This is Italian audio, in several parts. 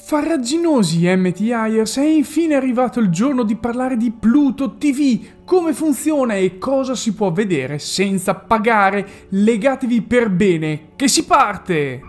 Farraginosi MTIers, è infine arrivato il giorno di parlare di Pluto TV, come funziona e cosa si può vedere senza pagare. Legatevi per bene, che si parte!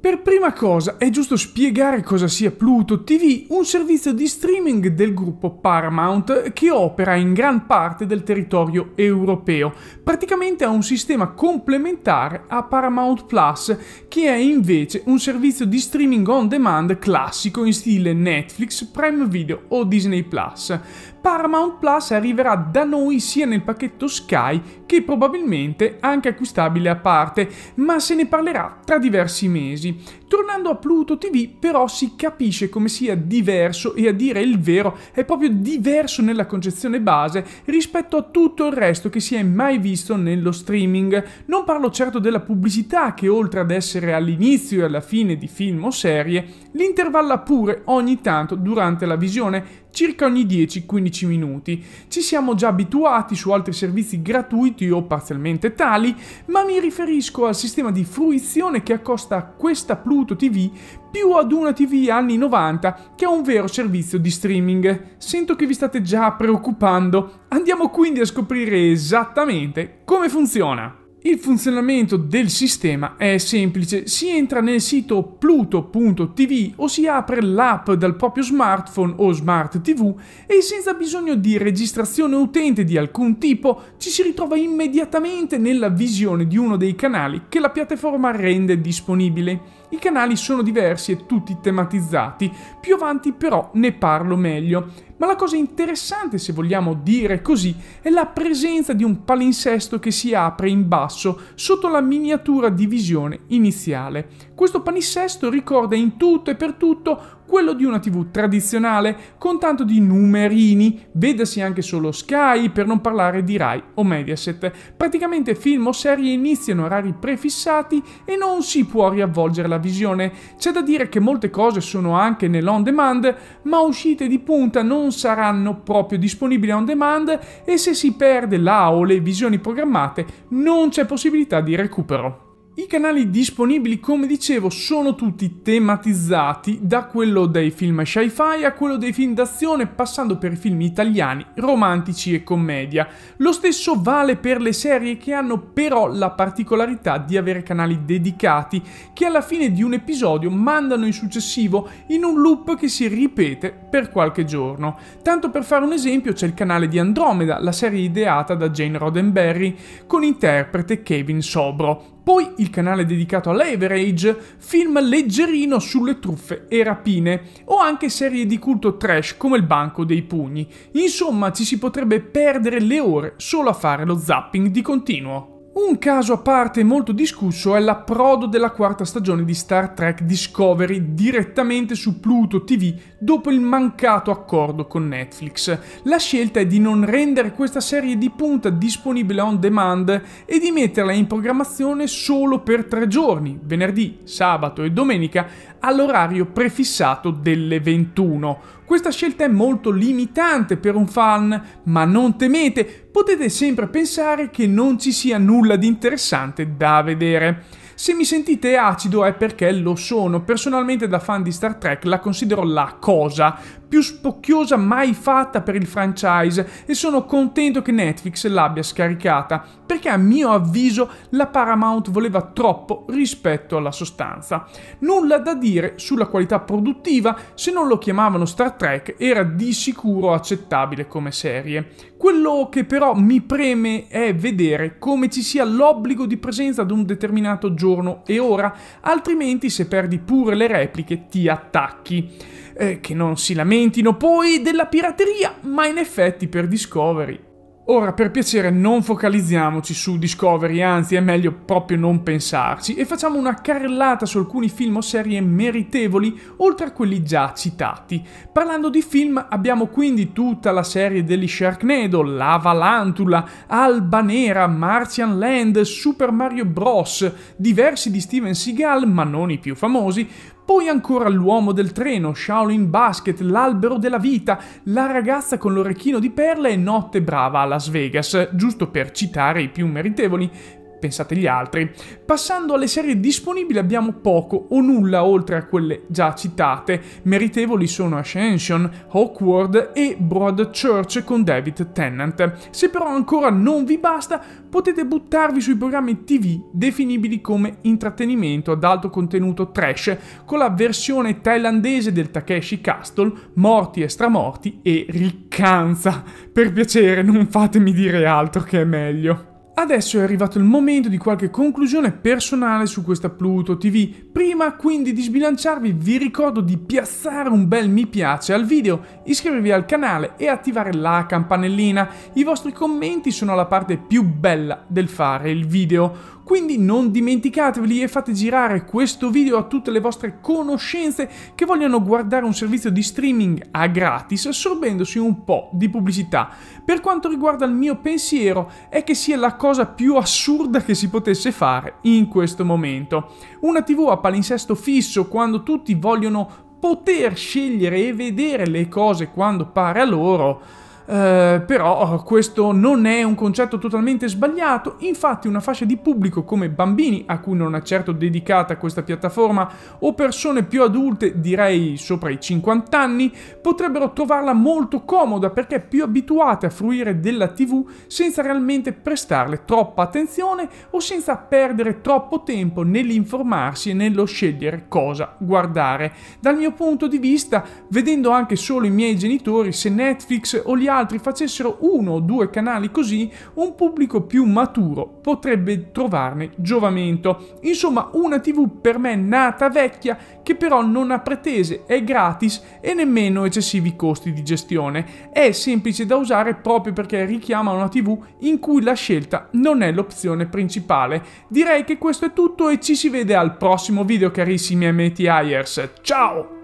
Per prima cosa è giusto spiegare cosa sia Pluto TV, un servizio di streaming del gruppo Paramount che opera in gran parte del territorio europeo. Praticamente ha un sistema complementare a Paramount Plus, che è invece un servizio di streaming on demand classico in stile Netflix, Prime Video o Disney Plus. Paramount Plus arriverà da noi sia nel pacchetto Sky che probabilmente anche acquistabile a parte, ma se ne parlerà tra diversi mesi. Tornando a Pluto TV però si capisce come sia diverso e a dire il vero è proprio diverso nella concezione base rispetto a tutto il resto che si è mai visto nello streaming. Non parlo certo della pubblicità che oltre ad essere all'inizio e alla fine di film o serie, l'intervalla pure ogni tanto durante la visione circa ogni 10-15 minuti. Ci siamo già abituati su altri servizi gratuiti o parzialmente tali, ma mi riferisco al sistema di fruizione che accosta questa Pluto TV più ad una TV anni 90 che è un vero servizio di streaming. Sento che vi state già preoccupando, andiamo quindi a scoprire esattamente come funziona. Il funzionamento del sistema è semplice, si entra nel sito pluto.tv o si apre l'app dal proprio smartphone o smart tv e senza bisogno di registrazione utente di alcun tipo ci si ritrova immediatamente nella visione di uno dei canali che la piattaforma rende disponibile. I canali sono diversi e tutti tematizzati, più avanti però ne parlo meglio. Ma la cosa interessante, se vogliamo dire così, è la presenza di un palinsesto che si apre in basso sotto la miniatura di visione iniziale questo panissesto ricorda in tutto e per tutto quello di una TV tradizionale con tanto di numerini, vedasi anche solo Sky per non parlare di Rai o Mediaset. Praticamente film o serie iniziano a orari prefissati e non si può riavvolgere la visione. C'è da dire che molte cose sono anche nell'on demand, ma uscite di punta non saranno proprio disponibili on demand e se si perde la o le visioni programmate non c'è possibilità di recupero. I canali disponibili, come dicevo, sono tutti tematizzati, da quello dei film sci-fi a quello dei film d'azione, passando per i film italiani, romantici e commedia. Lo stesso vale per le serie che hanno però la particolarità di avere canali dedicati, che alla fine di un episodio mandano il successivo in un loop che si ripete per qualche giorno. Tanto per fare un esempio c'è il canale di Andromeda, la serie ideata da Jane Roddenberry, con interprete Kevin Sobro poi il canale dedicato all'Average, film leggerino sulle truffe e rapine, o anche serie di culto trash come Il Banco dei Pugni. Insomma, ci si potrebbe perdere le ore solo a fare lo zapping di continuo. Un caso a parte molto discusso è l'approdo della quarta stagione di Star Trek Discovery direttamente su Pluto TV dopo il mancato accordo con Netflix. La scelta è di non rendere questa serie di punta disponibile on demand e di metterla in programmazione solo per tre giorni, venerdì, sabato e domenica, all'orario prefissato delle 21 questa scelta è molto limitante per un fan, ma non temete, potete sempre pensare che non ci sia nulla di interessante da vedere. Se mi sentite acido è perché lo sono. Personalmente da fan di Star Trek la considero la cosa, più spocchiosa mai fatta per il franchise e sono contento che Netflix l'abbia scaricata, perché a mio avviso la Paramount voleva troppo rispetto alla sostanza. Nulla da dire sulla qualità produttiva, se non lo chiamavano Star Trek era di sicuro accettabile come serie. Quello che però mi preme è vedere come ci sia l'obbligo di presenza ad un determinato giorno e ora, altrimenti se perdi pure le repliche ti attacchi. Eh, che non si lamenta lamentino poi della pirateria, ma in effetti per Discovery. Ora, per piacere, non focalizziamoci su Discovery, anzi è meglio proprio non pensarci, e facciamo una carrellata su alcuni film o serie meritevoli, oltre a quelli già citati. Parlando di film, abbiamo quindi tutta la serie degli Sharknado, La Valantula, Alba Nera, Martian Land, Super Mario Bros., diversi di Steven Seagal, ma non i più famosi, poi ancora l'uomo del treno, Shaolin Basket, l'albero della vita, la ragazza con l'orecchino di perla e Notte Brava a Las Vegas, giusto per citare i più meritevoli, pensate gli altri. Passando alle serie disponibili abbiamo poco o nulla oltre a quelle già citate, meritevoli sono Ascension, Hawkward e Broadchurch con David Tennant. Se però ancora non vi basta, potete buttarvi sui programmi TV definibili come intrattenimento ad alto contenuto trash, con la versione thailandese del Takeshi Castle, Morti e Stramorti e Riccanza. Per piacere, non fatemi dire altro che è meglio. Adesso è arrivato il momento di qualche conclusione personale su questa Pluto TV. Prima quindi di sbilanciarvi vi ricordo di piazzare un bel mi piace al video, iscrivervi al canale e attivare la campanellina. I vostri commenti sono la parte più bella del fare il video. Quindi non dimenticatevi e fate girare questo video a tutte le vostre conoscenze che vogliono guardare un servizio di streaming a gratis assorbendosi un po' di pubblicità. Per quanto riguarda il mio pensiero è che sia la cosa più assurda che si potesse fare in questo momento. Una tv a palinsesto fisso quando tutti vogliono poter scegliere e vedere le cose quando pare a loro eh, però oh, questo non è un concetto totalmente sbagliato, infatti una fascia di pubblico come bambini, a cui non è certo dedicata questa piattaforma, o persone più adulte, direi sopra i 50 anni, potrebbero trovarla molto comoda perché più abituate a fruire della TV senza realmente prestarle troppa attenzione o senza perdere troppo tempo nell'informarsi e nello scegliere cosa guardare. Dal mio punto di vista, vedendo anche solo i miei genitori se Netflix o gli altri altri facessero uno o due canali così, un pubblico più maturo potrebbe trovarne giovamento. Insomma, una TV per me nata vecchia che però non ha pretese, è gratis e nemmeno eccessivi costi di gestione. È semplice da usare proprio perché richiama una TV in cui la scelta non è l'opzione principale. Direi che questo è tutto e ci si vede al prossimo video carissimi MTIers. Ciao!